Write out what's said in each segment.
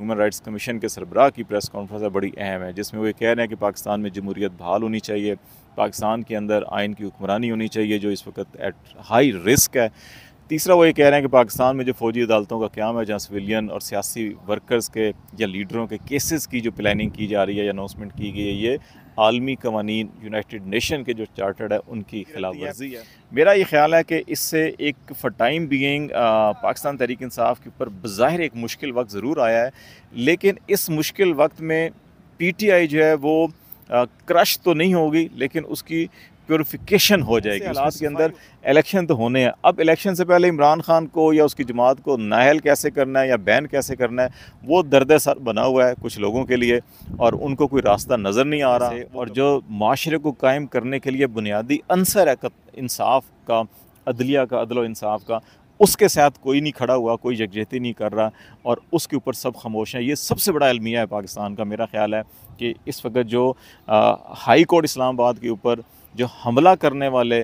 human rights commission के सरबराह की press conference है बड़ी अहम है जिसमें वो कह रहे हैं कि पाकिस्तान में जमहूरीत बहाल होनी चाहिए पाकिस्तान के अंदर आइन की हुक्मरानी होनी चाहिए जो इस वक्त एट हाई रिस्क है तीसरा वो ये कह रहे हैं कि पाकिस्तान में जो फौजी अदालतों का क्या है जहाँ सिविलियन और सियासी वर्कर्स के या लीडरों के केसेस की जो प्लानिंग की जा रही है या अनाउंसमेंट की गई है ये आलमी कवानी यूनाइटेड नेशन के जो चार्टर्ड है उनकी खिलाफ वर्जी है मेरा ये ख्याल है कि इससे एक फटाइम बीइंग पाकिस्तान तहरीक इंसाफ के ऊपर बज़ाहिर एक मुश्किल वक्त ज़रूर आया है लेकिन इस मुश्किल वक्त में पीटीआई जो है वो क्रश तो नहीं होगी लेकिन उसकी प्योरीफिकेशन हो जाएगी हालात के अंदर इलेक्शन तो होने हैं अब इलेक्शन से पहले इमरान खान को या उसकी जमात को नाहल कैसे करना है या बैन कैसे करना है वो दर्द सर बना हुआ है कुछ लोगों के लिए और उनको कोई रास्ता नज़र नहीं आ रहा और तो जो माशरे को कायम करने के लिए बुनियादी अंसर है इंसाफ का अदलिया का अदल इंसाफ का उसके साथ कोई नहीं खड़ा हुआ कोई यकजहती नहीं कर रहा और उसके ऊपर सब खामोश हैं ये सबसे बड़ा अलमिया है पाकिस्तान का मेरा ख्याल है कि इस वक्त जो हाई कोर्ट इस्लामाबाद के ऊपर जो हमला करने वाले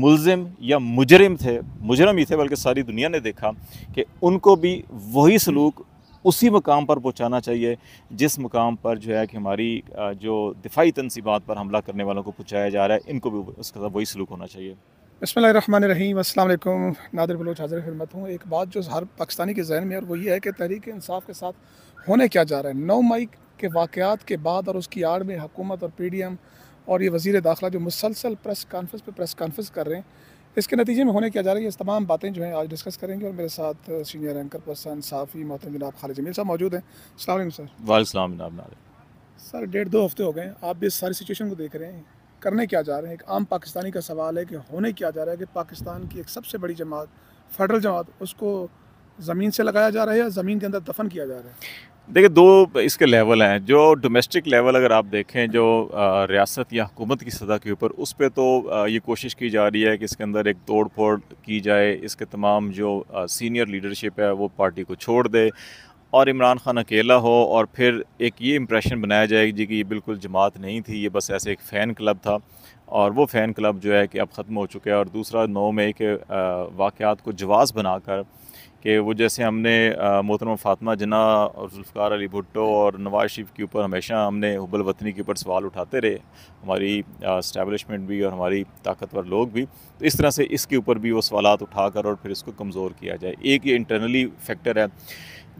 मुलजिम या मुजरम थे मुजरम ही थे बल्कि सारी दुनिया ने देखा कि उनको भी वही सलूक उसी मकाम पर पहुँचाना चाहिए जिस मकाम पर जो है कि हमारी जो दिफाई तनसीबात पर हमला करने वालों को पहुँचाया जा रहा है इनको भी उसके साथ वही सलूक होना चाहिए बसमान रहीम अल्लाम नादर बलोच हाजिर खिदमत हूँ एक बात जो हर पाकिस्तानी के जहन में और वो ये है कि तहरीक इंसाफ के साथ होने क्या जा रहा है नौ मई के वाक़ के बाद और उसकी आड़ में हुकूमत और पी डी एम और ये वजीर दाखिला जो मुसलसल प्रेस कॉन्फ्रेंस पर प्रेस कॉन्फ्रेंस कर रहे हैं इसके नतीजे में होने क्या जा रही है इस तमाम बातें जो हैं आज डिस्कस करेंगे और मेरे साथ सीनियर एंकर पर्सन साफ़ी मोहतम जनाब खालिद जमील साहब मौजूद हैं अलैक्म सर वाले सर डेढ़ दो हफ्ते हो गए आप भी इस सारी सिचुएशन को देख रहे हैं करने क्या जा रहे हैं एक आम पाकिस्तानी का सवाल है कि होने क्या जा रहा है कि पाकिस्तान की एक सबसे बड़ी जमात फेडरल जमात उसको ज़मीन से लगाया जा रहा है या ज़मीन के अंदर दफन किया जा रहा है देखिए दो इसके लेवल हैं जो डोमेस्टिक लेवल अगर आप देखें जो रियासत या हुकूमत की सतह के ऊपर उस पर तो ये कोशिश की जा रही है कि इसके अंदर एक तोड़ फोड़ की जाए इसके तमाम जो सीनियर लीडरशिप है वो पार्टी को छोड़ दे और इमरान खान अकेला हो और फिर एक ये इम्प्रेशन बनाया जाए जी कि ये बिल्कुल जमात नहीं थी ये बस ऐसे एक फ़ैन क्लब था और वो फ़ैन क्लब जो है कि अब ख़त्म हो चुका है और दूसरा नौ मई के वाक़ को जवाज़ बनाकर कि वो जैसे हमने मोहतरम फातमा जना और जुल्फ़ार अली भुट्टो और नवाज शरीफ के ऊपर हमेशा हमने हुबल वतनी के ऊपर सवाल उठाते रहे हमारी इस्टेबलिशमेंट भी और हमारी ताकतवर लोग भी तो इस तरह से इसके ऊपर भी वो सवाल उठाकर और फिर इसको कमज़ोर किया जाए एक ये इंटरनली फैक्टर है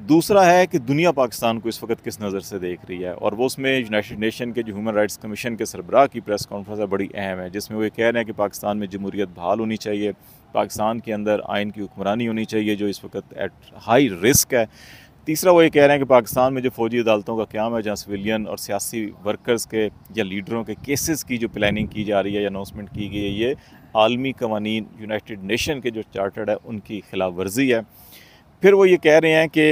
दूसरा है कि दुनिया पाकिस्तान को इस वक्त किस नज़र से देख रही है और वो उसमें यूनाइटेड नेशन के जो ह्यूमन राइट्स कमीशन के सरबराह की प्रेस कॉन्फ्रेंस है बड़ी अहम है जिसमें वो ये कह रहे हैं कि पाकिस्तान में जमहूरियत बहाल होनी चाहिए पाकिस्तान के अंदर आइन की हुक्मरानी होनी चाहिए जो इस वक्त एट हाई रिस्क है तीसरा वो ये कह रहे हैं कि पाकिस्तान में जो फौजी अदालतों का क्याम है जहाँ सिविलियन और सियासी वर्कर्स के या लीडरों के केसेस की जो प्लानिंग की जा रही है या अनाउंसमेंट की गई है ये आलमी कवानीन यूनाइटेड नेशन के जो चार्टर्ड है उनकी खिलाफ वर्जी है फिर वो ये कह रहे हैं कि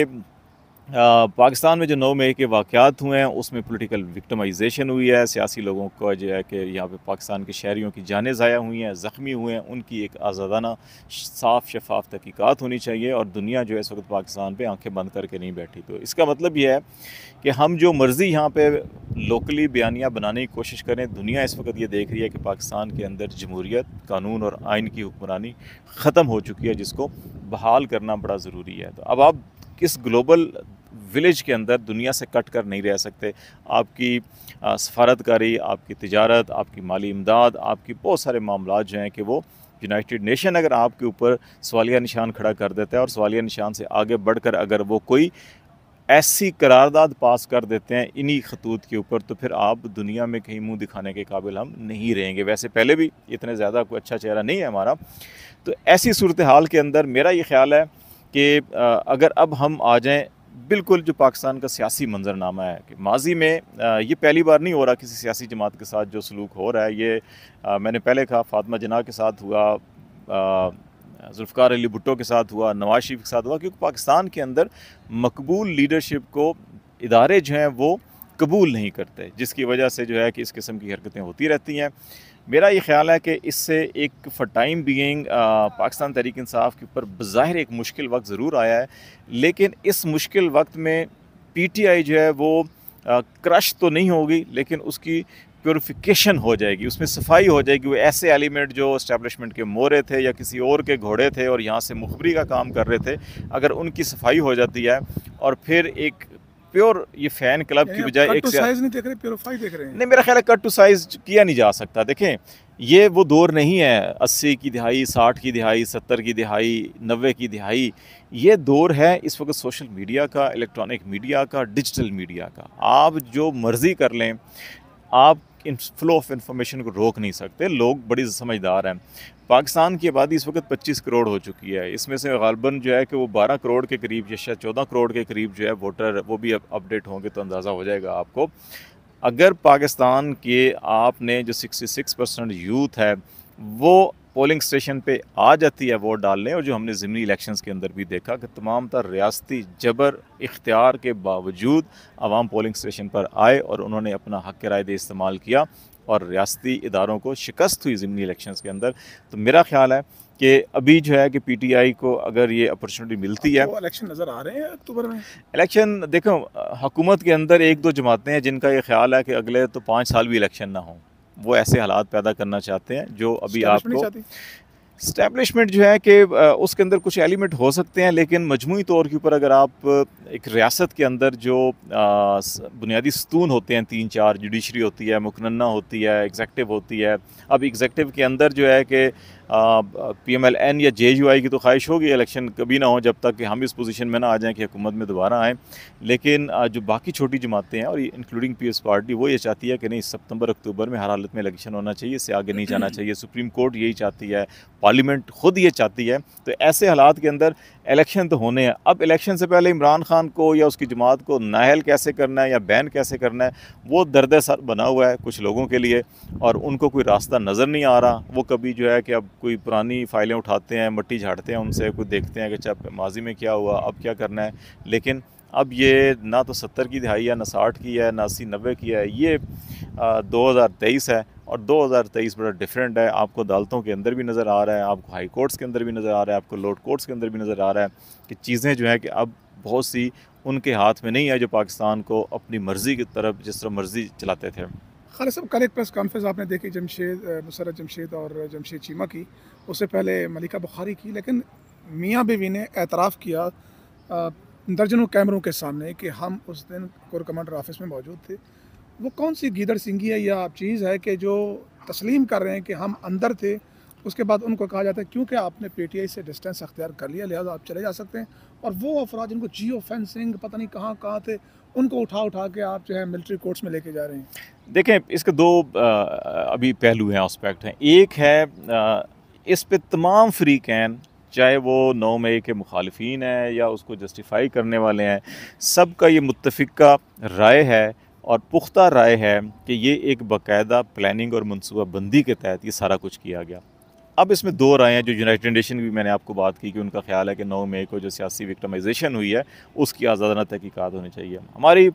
पाकिस्तान में जो नौ मई के वाक़ात हुए हैं उसमें पोलिटिकल विक्टमाइजेशन हुई है सियासी लोगों को जो है कि यहाँ पे पाकिस्तान के शहरीों की जानें ज़ाया हुई हैं ज़ख्मी हुए हैं उनकी एक आज़ादाना साफ़ शफाफ तहकीक़ात होनी चाहिए और दुनिया जो है इस वक्त पाकिस्तान पर आंखें बंद करके नहीं बैठी तो इसका मतलब यह है कि हम जो मर्ज़ी यहाँ पर लोकली बयानियाँ बनाने की कोशिश करें दुनिया इस वक्त ये देख रही है कि पाकिस्तान के अंदर जमहूरीत कानून और आइन की हुक्मरानी ख़त्म हो चुकी है जिसको बहाल करना बड़ा ज़रूरी है तो अब आप किस ग्लोबल विलेज के अंदर दुनिया से कट कर नहीं रह सकते आपकी सफारतकारी आपकी तजारत आपकी माली इमदाद आपकी बहुत सारे मामला जो हैं कि वो यूनाइटेड नेशन अगर आपके ऊपर सवालिया निशान खड़ा कर देता है और सवालिया निशान से आगे बढ़कर अगर वो कोई ऐसी करारदाद पास कर देते हैं इन्हीं खतूत के ऊपर तो फिर आप दुनिया में कहीं मुंह दिखाने के काबिल हम नहीं रहेंगे वैसे पहले भी इतने ज़्यादा कोई अच्छा चेहरा नहीं है हमारा तो ऐसी सूरत हाल के अंदर मेरा ये ख्याल है कि अगर अब हम आ जाएं बिल्कुल जो पाकिस्तान का सियासी मंजरनामा है कि माजी में ये पहली बार नहीं हो रहा किसी सियासी जमात के साथ जो सलूक हो रहा है ये मैंने पहले कहा फातमा जना के साथ हुआ जुल्फ़ार अली भुट्टो के साथ हुआ नवाज शरीफ के साथ हुआ क्योंकि पाकिस्तान के अंदर मकबूल लीडरशिप को इदारे जो हैं वो कबूल नहीं करते जिसकी वजह से जो है कि इस किस्म की हरकतें होती रहती हैं मेरा ये ख्याल है कि इससे एक for time being Pakistan Tehreek Insaf के ऊपर बज़ाहिर एक मुश्किल वक्त ज़रूर आया है लेकिन इस मुश्किल वक्त में पीटीआई जो है वो क्रश तो नहीं होगी लेकिन उसकी प्योरिफिकेशन हो जाएगी उसमें सफाई हो जाएगी वो ऐसे एलिमेंट जो इस्टेबलिशमेंट के मोरे थे या किसी और के घोड़े थे और यहाँ से मुखबरी का काम कर रहे थे अगर उनकी सफाई हो जाती है और फिर एक प्योर ये फैन क्लब की बजाय एक साइज नहीं देख रहे प्योरीफाई देख रहे हैं नहीं मेरा ख्याल है कट टू साइज किया नहीं जा सकता देखें ये वो दौर नहीं है अस्सी की दिहाई साठ की दिहाई सत्तर की दिहाई नबे की दिहाई ये दौर है इस वक्त सोशल मीडिया का इलेक्ट्रॉनिक मीडिया का डिजिटल मीडिया का आप जो मर्ज़ी कर लें आप इन फ्लो ऑफ इंफॉर्मेशन को रोक नहीं सकते लोग बड़ी समझदार हैं पाकिस्तान की आबादी इस वक्त 25 करोड़ हो चुकी है इसमें से गालबन जो है कि वो 12 करोड़ के करीब या शायद चौदह करोड़ के करीब जो है वोटर वो भी अपडेट होंगे तो अंदाज़ा हो जाएगा आपको अगर पाकिस्तान के आपने जो 66 परसेंट यूथ है वो पोलिंग स्टेशन पे आ जाती है वोट डालने और जो हमने ज़मनी इलेक्शन के अंदर भी देखा कि तमाम तर रियाती जबर इख्तियार के बावजूद आवाम पोलिंग स्टेशन पर आए और उन्होंने अपना हक राय दे इस्तेमाल किया और रियाती इदारों को शिकस्त हुई ज़मनी इलेक्शन के अंदर तो मेरा ख्याल है कि अभी जो है कि पी टी आई को अगर ये अपॉर्चुनिटी मिलती है तो इलेक्शन नज़र आ रहे हैं अक्टूबर में इलेक्शन देखो हकूमत के अंदर एक दो जमातें हैं जिनका ये ख्याल है कि अगले तो पाँच साल भी इलेक्शन ना हो वो ऐसे हालात पैदा करना चाहते हैं जो अभी आपको इस्टेबलिशमेंट जो है कि उसके अंदर कुछ एलिमेंट हो सकते हैं लेकिन मजमू तौर के ऊपर अगर आप एक रियासत के अंदर जो बुनियादी सतून होते हैं तीन चार जुडिशरी होती है मुकन्ना होती है एग्जेक्टिव होती है अब एग्जेक्टिव के अंदर जो है कि पी एम एल एन या जे यू आई की तो ख्वाहिश होगी इलेक्शन कभी ना हो जब तक कि हम इस पोजीशन में ना आ जाएं कि हुकूमत में दोबारा आएँ लेकिन जो बाकी छोटी जमातें हैं और इंक्लूडिंग पी एस पार्टी वो ये चाहती है कि नहीं सितंबर अक्टूबर में हर हालत में इलेक्शन होना चाहिए इससे आगे नहीं जाना चाहिए सुप्रीम कोर्ट यही चाहती है पार्लियामेंट खुद ये चाहती है तो ऐसे हालात के अंदर इलेक्शन तो होने हैं अब इलेक्शन से पहले इमरान खान को या उसकी जमात को नाहल कैसे करना है या बैन कैसे करना है वो दर्द सर बना हुआ है कुछ लोगों के लिए और उनको कोई रास्ता नज़र नहीं आ रहा वो कभी जो है कि अब कोई पुरानी फाइलें उठाते हैं मट्टी झाड़ते हैं उनसे कुछ देखते हैं कि चाहे अच्छा, माजी में क्या हुआ अब क्या करना है लेकिन अब ये ना तो सत्तर की दिहाई है ना साठ की है ना अस्सी नब्बे की है ये दो हज़ार तेईस है और 2023 बड़ा डिफरेंट है आपको अदालतों के अंदर भी नज़र आ रहा है आपको हाई कोर्ट्स के अंदर भी नज़र आ रहा है आपको लोअर कोर्ट्स के अंदर भी नज़र आ रहा है कि चीज़ें जो हैं कि अब बहुत सी उनके हाथ में नहीं है जो पाकिस्तान को अपनी मर्ज़ी की तरफ जिस तरह मर्ज़ी चलाते थे खाली साहब कल एक प्रेस कॉन्फ्रेंस आपने देखी जमशेद मुसरत जमशेद और जमशेद चीमा की उससे पहले मलिका बुखारी की लेकिन मियाँ बीवी ने एतराफ़ किया दर्जनों कैमरों के सामने कि हम उस दिन कोर कमांडर ऑफिस में मौजूद थे वो कौन सी गीदड़ सिंगी है या चीज़ है कि जो तस्लीम कर रहे हैं कि हम अंदर थे उसके बाद उनको कहा जाता है क्योंकि आपने पीटीआई से डिस्टेंस अख्तियार कर लिया लिहाजा आप चले जा सकते हैं और वो अफराज जिनको जियो फेंसिंग पता नहीं कहाँ कहाँ थे उनको उठा उठा के आप जो है मिलिट्री कोर्ट्स में लेके जा रहे हैं देखें इसके दो अभी पहलू हैं आस्पेक्ट हैं एक है इस पर तमाम फ्री कैन चाहे वो नौ मई के मुखालफी हैं या उसको जस्टिफाई करने वाले हैं सब का ये मुतफिका राय है और पुख्ता राय है कि ये एक बाकायदा प्लानिंग और मनसूबाबंदी के तहत ये सारा कुछ किया गया अब इसमें दो राय हैं जो यूनाइटेड नेशन की मैंने आपको बात की कि उनका ख्याल है कि नौ मई को जो सियासी विक्टमाइजेशन हुई है उसकी आज़ादाना तहकीक़ात होनी चाहिए हमारी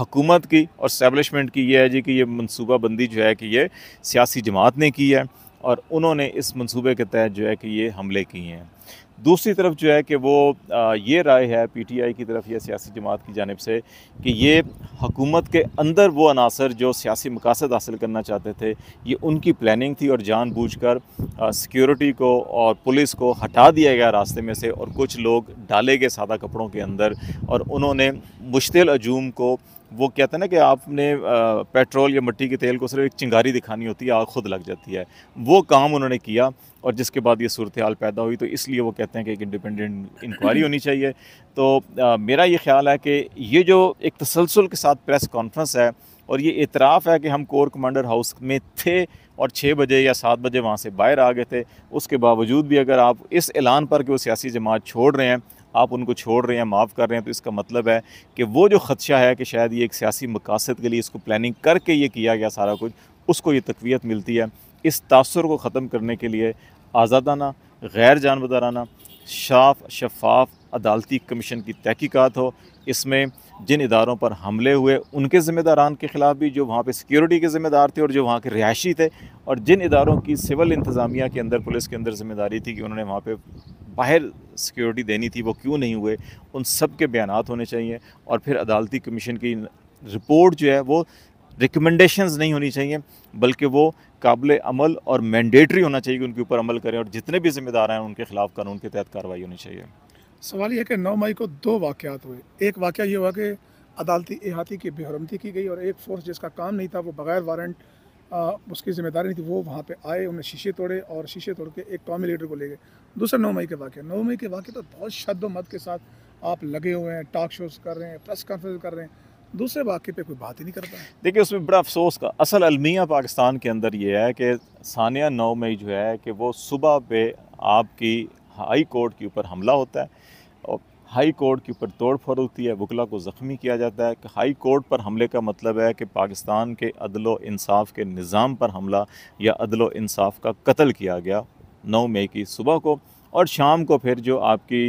हकूमत की और इस्टेबलिशमेंट की यह है जी कि ये मनसूबाबंदी जो है कि ये सियासी जमात ने की है और उन्होंने इस मनसूबे के तहत जो है कि ये हमले किए हैं दूसरी तरफ जो है कि वो ये राय है पीटीआई की तरफ या सियासी जमात की जानब से कि ये हकूमत के अंदर वो अनासर जो सियासी मकासद हासिल करना चाहते थे ये उनकी प्लानिंग थी और जानबूझकर सिक्योरिटी को और पुलिस को हटा दिया गया रास्ते में से और कुछ लोग डाले गए सादा कपड़ों के अंदर और उन्होंने मुश्तिल अजूम को वो कहते हैं ना कि आपने पेट्रोल या मिट्टी के तेल को सिर्फ एक चिंगारी दिखानी होती है आग खुद लग जाती है वो काम उन्होंने किया और जिसके बाद ये सूरत हाल पैदा हुई तो इसलिए वो कहते हैं कि एक इंडिपेंडेंट इंक्वायरी होनी चाहिए तो आ, मेरा ये ख्याल है कि ये जो एक तसलसल के साथ प्रेस कॉन्फ्रेंस है और ये इतराफ़ है कि हम कोर कमांडर हाउस में थे और छः बजे या सात बजे वहाँ से बाहर आ गए थे उसके बावजूद भी अगर आप इस ऐलान पर कि वो सियासी जमात छोड़ रहे हैं आप उनको छोड़ रहे हैं माफ़ कर रहे हैं तो इसका मतलब है कि वो जो ख़दशा है कि शायद ये एक सियासी मकासद के लिए इसको प्लानिंग करके ये किया गया सारा कुछ उसको ये तकवीत मिलती है इस तासर को ख़त्म करने के लिए आज़ादाना गैर जानबदाराना शाफ शफाफ अदालती कमीशन की तहकीक़ात हो इसमें जिन इदारों पर हमले हुए उनके ज़िम्मेदारान के ख़िलाफ़ भी जो वहाँ पे सिक्योरिटी के ज़िम्मेदार थे और जो वहाँ के रिहायशी थे और जिन इदारों की सिविल इंतज़ामिया के अंदर पुलिस के अंदर ज़िम्मेदारी थी कि उन्होंने वहाँ पे बाहर सिक्योरिटी देनी थी वो क्यों नहीं हुए उन सब के बयान होने चाहिए और फिर अदालती कमीशन की रिपोर्ट जो है वो रिकमेंडेशंस नहीं होनी चाहिए बल्कि वो काबिल अमल और मैंडेटरी होना चाहिए कि उनके ऊपर अमल करें और जितने भी जिम्मेदार हैं उनके खिलाफ कानून के तहत कार्रवाई होनी चाहिए सवाल यह कि नौ मई को दो वाक़ात हुए एक वाक़ यह हुआ कि अदालती अहाती की बेहरमती की गई और एक फोर्स जिसका काम नहीं था वो बग़ैर वारंट आ, उसकी जिम्मेदारी नहीं थी वो वहाँ पे आए उन्हें शीशे तोड़े और शीशे तोड़ के एक टॉमी लीडर को ले गए दूसरा नौ मई के वाक्य नौ मई के वाक्य तो बहुत शद मत के साथ आप लगे हुए हैं टॉक शोज कर रहे हैं प्रेस कॉन्फ्रेंस कर रहे हैं दूसरे वाक्य पे कोई बात ही नहीं करता पाए देखिए उसमें बड़ा अफसोस का असल अलमिया पाकिस्तान के अंदर ये है कि सानिया नौ मई जो है कि वो सुबह पे आपकी हाई कोर्ट के ऊपर हमला होता है और हाई कोर्ट के ऊपर फोड़ होती है वकला को ज़ख्मी किया जाता है कि हाई कोर्ट पर हमले का मतलब है कि पाकिस्तान के अदल इंसाफ के निज़ाम पर हमला या अदल इंसाफ का कत्ल किया गया नौ मई की सुबह को और शाम को फिर जो आपकी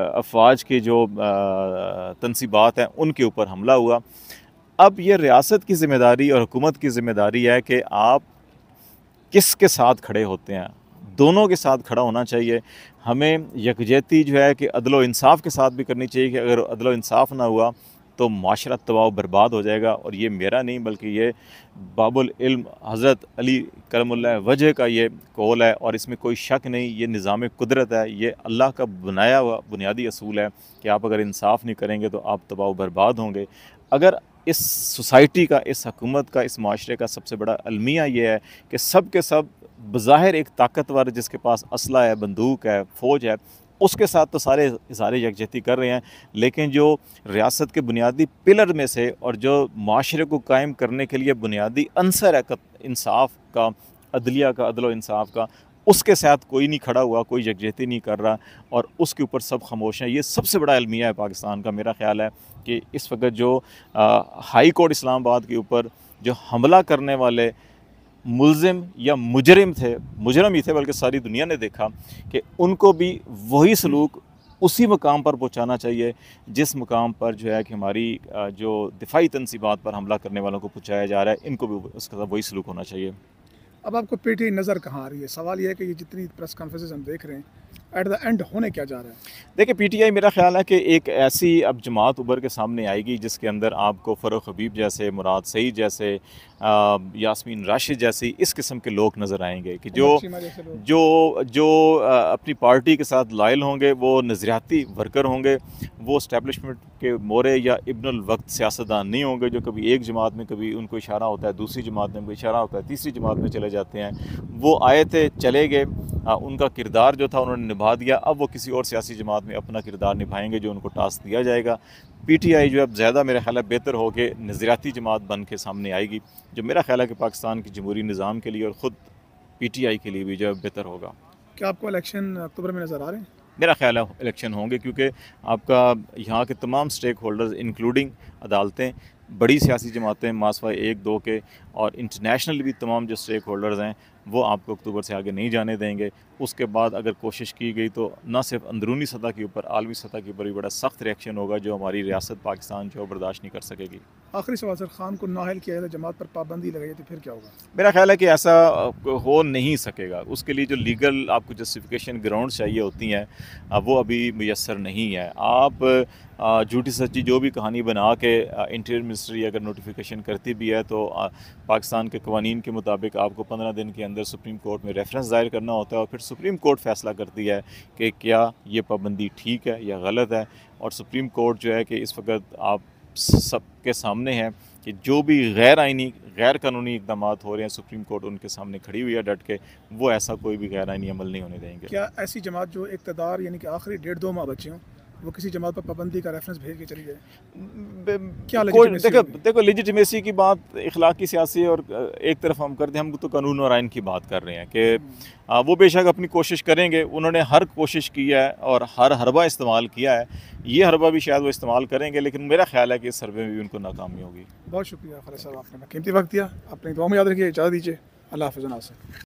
अफवाज की जो तनसीबात हैं उनके ऊपर हमला हुआ अब यह रियासत की ज़िम्मेदारी और हुकूमत की ज़िम्मेदारी है कि आप किस के साथ खड़े होते हैं दोनों के साथ खड़ा होना चाहिए हमें यकजहती जो है कि अदलो इंसाफ के साथ भी करनी चाहिए कि अगर अदलो इंसाफ ना हुआ तो माशरा तबाव बर्बाद हो जाएगा और ये मेरा नहीं बल्कि ये बाबुल इल्म हज़रत अली करमुल्ला वजह का ये कौल है और इसमें कोई शक नहीं ये निज़ाम कुदरत है ये अल्लाह का बनाया हुआ बुनियादी असूल है कि आप अगर इंसाफ नहीं करेंगे तो आप तबाव बर्बाद होंगे अगर इस सोसाइटी का इस हकूमत का इस माशरे का सबसे बड़ा अलमिया ये है कि सब के सब बज़ाहिर एक ताकतवर जिसके पास असला है बंदूक है फ़ौज है उसके साथ तो सारे सारे यकजहती कर रहे हैं लेकिन जो रियासत के बुनियादी पिलर में से और जो माशरे को कायम करने के लिए बुनियादी अंसर है इंसाफ का अदलिया का अदल इंसाफ का उसके साथ कोई नहीं खड़ा हुआ कोई यकजहती नहीं कर रहा और उसके ऊपर सब खामोश हैं ये सबसे बड़ा अलमिया है पाकिस्तान का मेरा ख्याल है कि इस वक्त जो हाई कोर्ट इस्लामाबाद के ऊपर जो हमला करने वाले मुलजिम या मुजरम थे मुजरम ही थे बल्कि सारी दुनिया ने देखा कि उनको भी वही सलूक उसी मकाम पर पहुँचाना चाहिए जिस मकाम पर जो है कि हमारी जो दिफाई तनसीबात पर हमला करने वालों को पहुँचाया जा रहा है इनको भी उसके साथ वही सलूक होना चाहिए अब आपको पीटी नज़र कहाँ आ रही है सवाल यह है कि ये जितनी प्रेस कॉन्फ्रेंस हम देख रहे हैं एट द एंड होने क्या जा रहा है देखिए पीटीआई मेरा ख्याल है कि एक ऐसी अब जमात उभर के सामने आएगी जिसके अंदर आपको फ़रोख हबीब जैसे मुराद सईद जैसे यासमीन राशिद जैसी इस किस्म के लोग नज़र आएंगे कि जो जो जो अपनी पार्टी के साथ लायल होंगे वो नज़रियाती वर्कर होंगे वो इस्टेबलिशमेंट के मोरे या इब्न वक्त सियासतदान नहीं होंगे जो कभी एक जमात में कभी उनको इशारा होता है दूसरी जमात में कोई इशारा होता है तीसरी जमात में चले जाते हैं वो आए थे चले गए उनका किरदार जो था उन्होंने निभा दिया अब वो किसी और सियासी जमात में अपना किरदार निभाएंगे जो उनको टास्क दिया जाएगा पी टी आई जो अब ज़्यादा मेरा ख्याल है बेहतर हो के नज़रियाती जमात बन के सामने आएगी जो मेरा ख्याल है कि पाकिस्तान की जमहूरी निज़ाम के लिए और ख़ुद पी टी आई के लिए भी जो बेहतर होगा क्या आपको इलेक्शन अक्टूबर में नज़र आ रहे हैं मेरा ख्याल है इलेक्शन होंगे क्योंकि आपका यहाँ के तमाम स्टेक होल्डर्स इंक्लूडिंग अदालतें बड़ी सियासी जमातें मासवा एक दो के और इंटरनेशनल भी तमाम जो स्टेक होल्डर्स हैं वो आपको अक्टूबर से आगे नहीं जाने देंगे उसके बाद अगर कोशिश की गई तो न सिर्फ अंदरूनी सतह के ऊपर आलमी सतह के ऊपर भी बड़ा सख्त रिएक्शन होगा जो हमारी रियासत पाकिस्तान जो बर्दाश्त नहीं कर सकेगी आखिरी सवाल सर खान को नाहल किया जाए जमात पर पाबंदी लगाई तो फिर क्या होगा मेरा ख्याल है कि ऐसा हो नहीं सकेगा उसके लिए जो लीगल आपको जस्टिफिकेशन ग्राउंड चाहिए होती हैं वो अभी मैसर नहीं है आप झूठी सच्ची जो भी कहानी बना के इंटीरियर मिनिस्ट्री अगर नोटिफिकेशन करती भी है तो पाकिस्तान के कवानीन के मुताबिक आपको पंद्रह दिन के अंदर सुप्रीम कोर्ट में रेफरेंस दायर करना होता है और फिर सुप्रीम कोर्ट फैसला करती है कि क्या ये पाबंदी ठीक है या गलत है और सुप्रीम कोर्ट जो है कि इस वक्त आप सबके सामने है कि जो भी गैर आइनी गैर कानूनी इकदाम हो रहे हैं सुप्रीम कोर्ट उनके सामने खड़ी हुई है डट के वो ऐसा कोई भी गैर आइनी अमल नहीं होने देंगे क्या ऐसी जमात जो इकतदार यानी कि आखिरी डेढ़ दो माह बचे हों वो किसी जमात पर पाबंदी का रेफरेंस भेज के चली जाए क्या देखो देखो लिजिटमेसी की बात इखलाकी सियासी और एक तरफ हम करते हैं हम तो कानून और आयन की बात कर रहे हैं कि वो बेशक अपनी कोशिश करेंगे उन्होंने हर कोशिश की है और हर हरबा इस्तेमाल किया है ये हरबा भी शायद वो इस्तेमाल करेंगे लेकिन मेरा ख्याल है कि इस सर्वे में भी उनको नाकामी होगी बहुत शुक्रिया खालिद साहब आपने कीमती वक्त दिया अपने दुआ में याद रखिए इजाज़त दीजिए अल्लाह हाफ़